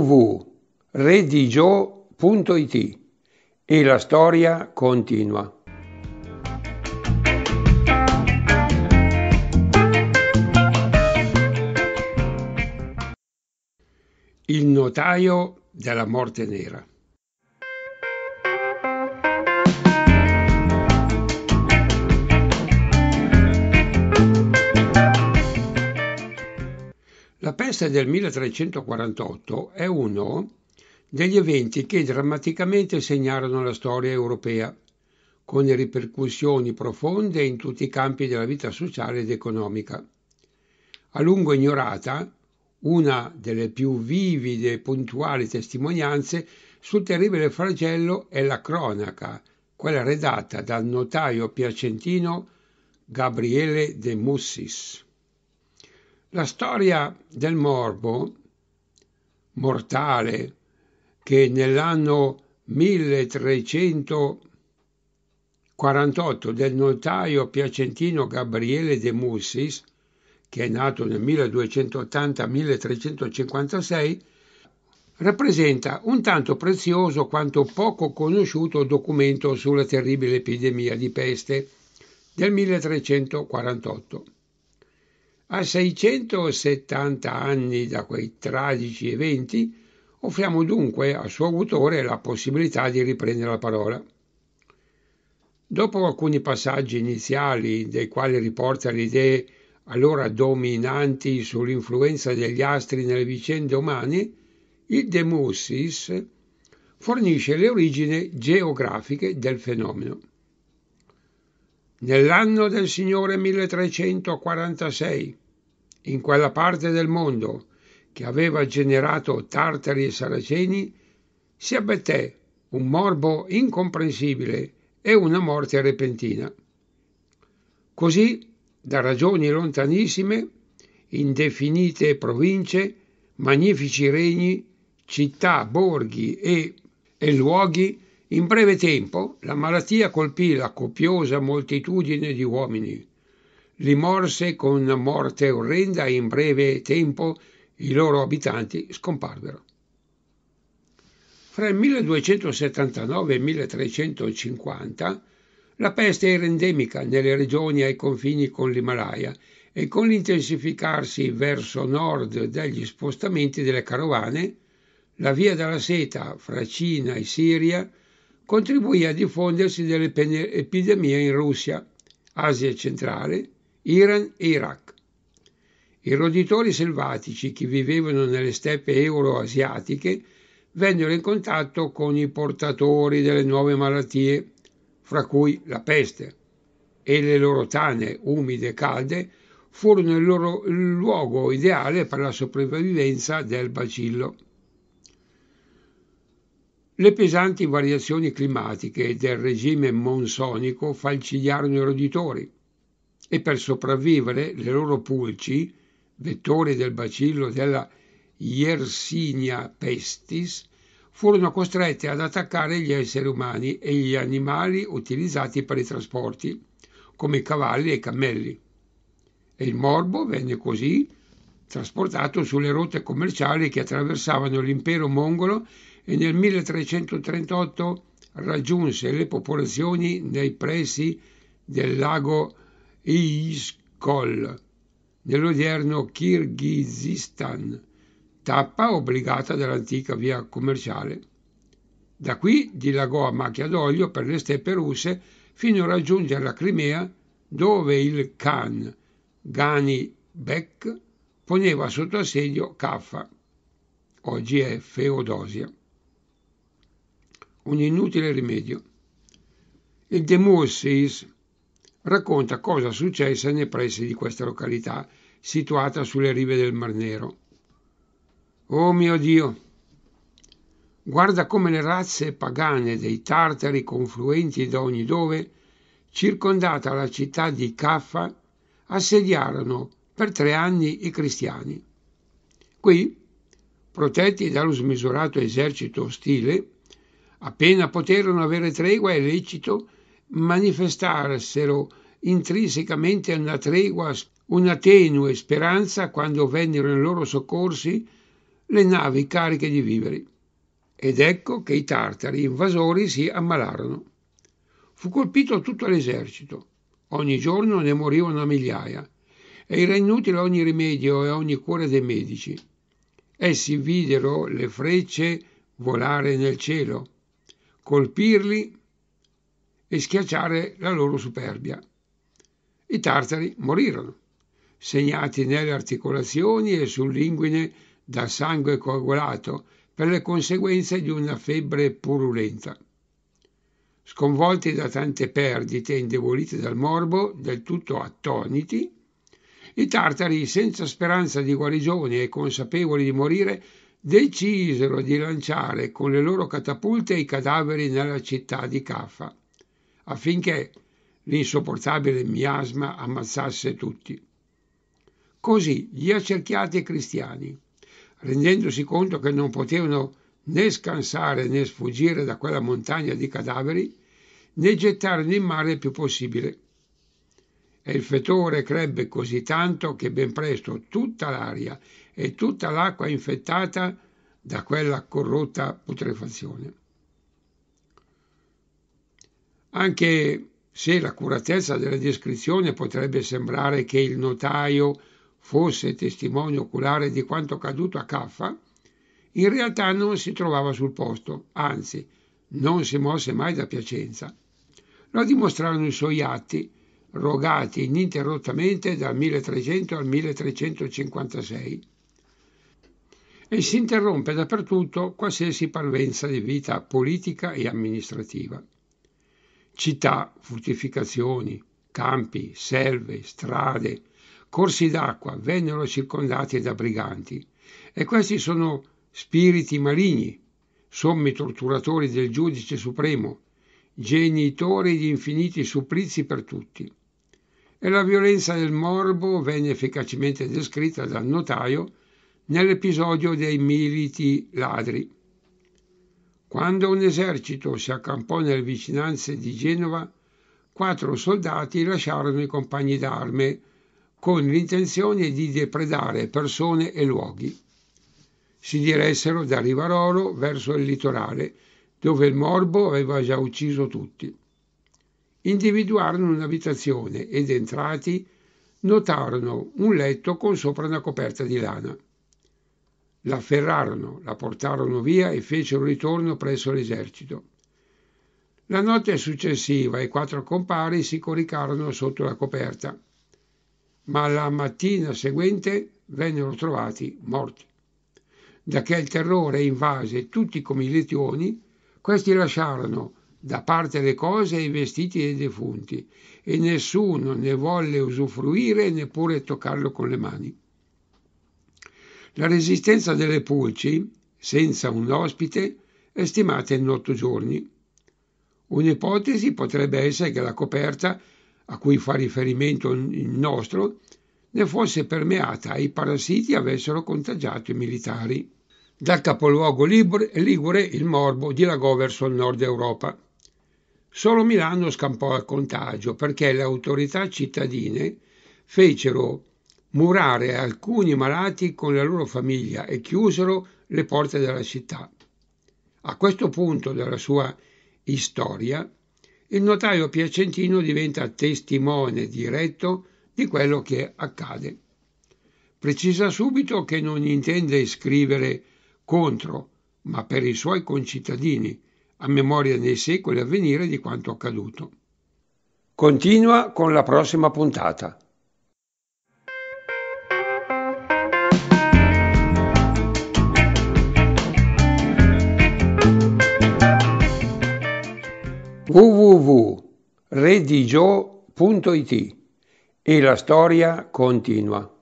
www.redigio.it e la storia continua. Il notaio della morte nera. La peste del 1348 è uno degli eventi che drammaticamente segnarono la storia europea, con ripercussioni profonde in tutti i campi della vita sociale ed economica. A lungo ignorata, una delle più vivide e puntuali testimonianze sul terribile flagello è la cronaca, quella redatta dal notaio piacentino Gabriele de Mussis. La storia del morbo mortale che nell'anno 1348 del notaio piacentino Gabriele de Mussis, che è nato nel 1280-1356, rappresenta un tanto prezioso quanto poco conosciuto documento sulla terribile epidemia di peste del 1348. A 670 anni da quei tragici eventi, offriamo dunque al suo autore la possibilità di riprendere la parola. Dopo alcuni passaggi iniziali, dei quali riporta le idee allora dominanti sull'influenza degli astri nelle vicende umane, il De Mussis fornisce le origini geografiche del fenomeno. Nell'anno del Signore 1346, in quella parte del mondo che aveva generato tartari e saraceni, si abbatté un morbo incomprensibile e una morte repentina. Così, da ragioni lontanissime, indefinite province, magnifici regni, città, borghi e, e luoghi in breve tempo la malattia colpì la copiosa moltitudine di uomini, li morse con morte orrenda e in breve tempo i loro abitanti scomparvero. Fra il 1279 e il 1350 la peste era endemica nelle regioni ai confini con l'Himalaya e con l'intensificarsi verso nord degli spostamenti delle carovane, la via della seta fra Cina e Siria contribuì a diffondersi delle epidemie in Russia, Asia centrale, Iran e Iraq. I roditori selvatici che vivevano nelle steppe euroasiatiche vennero in contatto con i portatori delle nuove malattie, fra cui la peste, e le loro tane umide e calde furono il, loro, il luogo ideale per la sopravvivenza del bacillo. Le pesanti variazioni climatiche del regime monsonico falcidiarono i roditori e per sopravvivere le loro pulci, vettori del bacillo della Yersinia pestis, furono costrette ad attaccare gli esseri umani e gli animali utilizzati per i trasporti, come i cavalli e i cammelli. E il morbo venne così trasportato sulle rotte commerciali che attraversavano l'impero mongolo e nel 1338 raggiunse le popolazioni nei pressi del lago Iskol, nell'odierno Kirghizistan, tappa obbligata dell'antica via commerciale. Da qui dilagò a macchia d'olio per le steppe russe fino a raggiungere la Crimea, dove il Khan Ghani Bek poneva sotto assedio Kaffa, oggi è Feodosia un inutile rimedio. Il De Moussis racconta cosa successe nei pressi di questa località, situata sulle rive del Mar Nero. Oh mio Dio! Guarda come le razze pagane dei tartari confluenti da ogni dove, circondata la città di Caffa, assediarono per tre anni i cristiani. Qui, protetti dallo smisurato esercito ostile, Appena poterono avere tregua è lecito manifestarsero intrinsecamente una tregua, una tenue speranza quando vennero in loro soccorsi le navi cariche di viveri. Ed ecco che i tartari invasori si ammalarono. Fu colpito tutto l'esercito. Ogni giorno ne morivano a migliaia e era inutile ogni rimedio e ogni cura dei medici. Essi videro le frecce volare nel cielo colpirli e schiacciare la loro superbia. I tartari morirono, segnati nelle articolazioni e sull'inguine da sangue coagulato per le conseguenze di una febbre purulenta. Sconvolti da tante perdite e indeboliti dal morbo, del tutto attoniti, i tartari, senza speranza di guarigione e consapevoli di morire, decisero di lanciare con le loro catapulte i cadaveri nella città di Caffa, affinché l'insopportabile miasma ammazzasse tutti. Così gli accerchiati cristiani, rendendosi conto che non potevano né scansare né sfuggire da quella montagna di cadaveri, né gettarono in mare il più possibile. E il fetore crebbe così tanto che ben presto tutta l'aria e tutta l'acqua infettata da quella corrotta putrefazione. Anche se l'accuratezza della descrizione potrebbe sembrare che il notaio fosse testimone oculare di quanto accaduto a Caffa, in realtà non si trovava sul posto, anzi, non si mosse mai da Piacenza. Lo dimostrarono i suoi atti, rogati ininterrottamente dal 1300 al 1356 e si interrompe dappertutto qualsiasi parvenza di vita politica e amministrativa. Città, fortificazioni, campi, selve, strade, corsi d'acqua vennero circondati da briganti e questi sono spiriti maligni, sommi torturatori del giudice supremo, genitori di infiniti supplizi per tutti. E la violenza del morbo venne efficacemente descritta dal notaio nell'episodio dei militi ladri. Quando un esercito si accampò nelle vicinanze di Genova, quattro soldati lasciarono i compagni d'arme con l'intenzione di depredare persone e luoghi. Si diressero da Rivarolo verso il litorale, dove il morbo aveva già ucciso tutti. Individuarono un'abitazione ed entrati notarono un letto con sopra una coperta di lana l'afferrarono, la portarono via e fecero ritorno presso l'esercito. La notte successiva i quattro compari si coricarono sotto la coperta, ma la mattina seguente vennero trovati morti. Da che il terrore invase tutti i comigliettioni, questi lasciarono da parte le cose e i vestiti dei defunti, e nessuno ne volle usufruire neppure toccarlo con le mani. La resistenza delle pulci, senza un ospite, è stimata in otto giorni. Un'ipotesi potrebbe essere che la coperta, a cui fa riferimento il nostro, ne fosse permeata e i parassiti avessero contagiato i militari. Dal capoluogo Ligure il morbo dilagò verso il nord Europa. Solo Milano scampò al contagio perché le autorità cittadine fecero murare alcuni malati con la loro famiglia e chiusero le porte della città. A questo punto della sua storia, il notaio piacentino diventa testimone diretto di quello che accade. Precisa subito che non intende scrivere contro, ma per i suoi concittadini, a memoria nei secoli a venire di quanto accaduto. Continua con la prossima puntata. www.redigio.it e la storia continua.